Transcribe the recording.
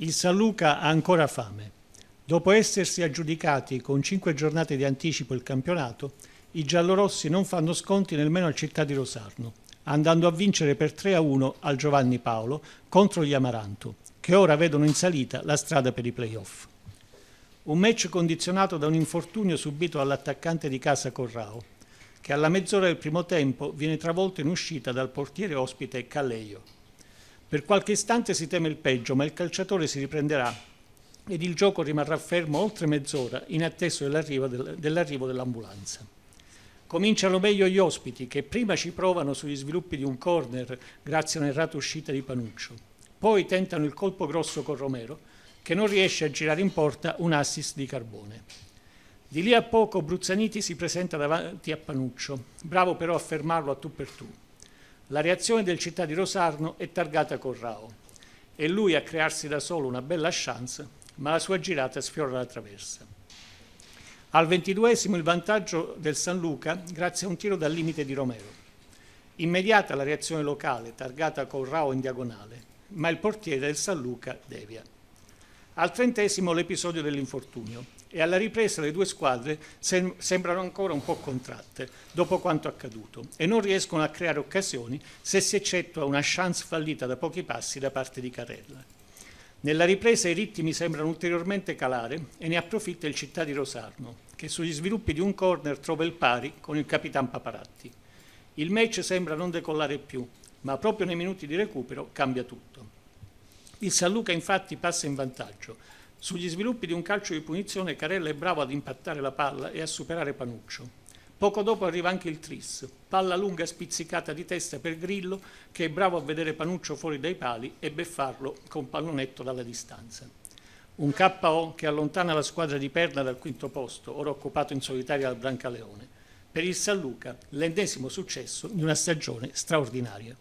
Il San Luca ha ancora fame. Dopo essersi aggiudicati con cinque giornate di anticipo il campionato, i giallorossi non fanno sconti nemmeno al Città di Rosarno, andando a vincere per 3-1 al Giovanni Paolo contro gli Amaranto, che ora vedono in salita la strada per i playoff. Un match condizionato da un infortunio subito all'attaccante di casa Corrao, che alla mezz'ora del primo tempo viene travolto in uscita dal portiere ospite Calleio. Per qualche istante si teme il peggio, ma il calciatore si riprenderà ed il gioco rimarrà fermo oltre mezz'ora in attesa dell'arrivo dell'ambulanza. Cominciano meglio gli ospiti che prima ci provano sugli sviluppi di un corner grazie a un'errata uscita di Panuccio, poi tentano il colpo grosso con Romero che non riesce a girare in porta un assist di Carbone. Di lì a poco Bruzzaniti si presenta davanti a Panuccio, bravo però a fermarlo a tu per tu. La reazione del città di Rosarno è targata con Rao. È lui a crearsi da solo una bella chance, ma la sua girata sfiora la traversa. Al ventiduesimo il vantaggio del San Luca grazie a un tiro dal limite di Romero. Immediata la reazione locale, targata con Rao in diagonale, ma il portiere del San Luca devia. Al trentesimo l'episodio dell'infortunio e alla ripresa le due squadre sem sembrano ancora un po' contratte dopo quanto accaduto e non riescono a creare occasioni se si eccettua una chance fallita da pochi passi da parte di Carella. Nella ripresa i ritmi sembrano ulteriormente calare e ne approfitta il città di Rosarno, che sugli sviluppi di un corner trova il pari con il capitan Paparatti. Il match sembra non decollare più, ma proprio nei minuti di recupero cambia tutto. Il San Luca infatti passa in vantaggio. Sugli sviluppi di un calcio di punizione Carella è bravo ad impattare la palla e a superare Panuccio. Poco dopo arriva anche il tris, palla lunga spizzicata di testa per Grillo che è bravo a vedere Panuccio fuori dai pali e beffarlo con pallonetto dalla distanza. Un KO che allontana la squadra di Perna dal quinto posto, ora occupato in solitaria dal Brancaleone. Per il San Luca, l'ennesimo successo di una stagione straordinaria.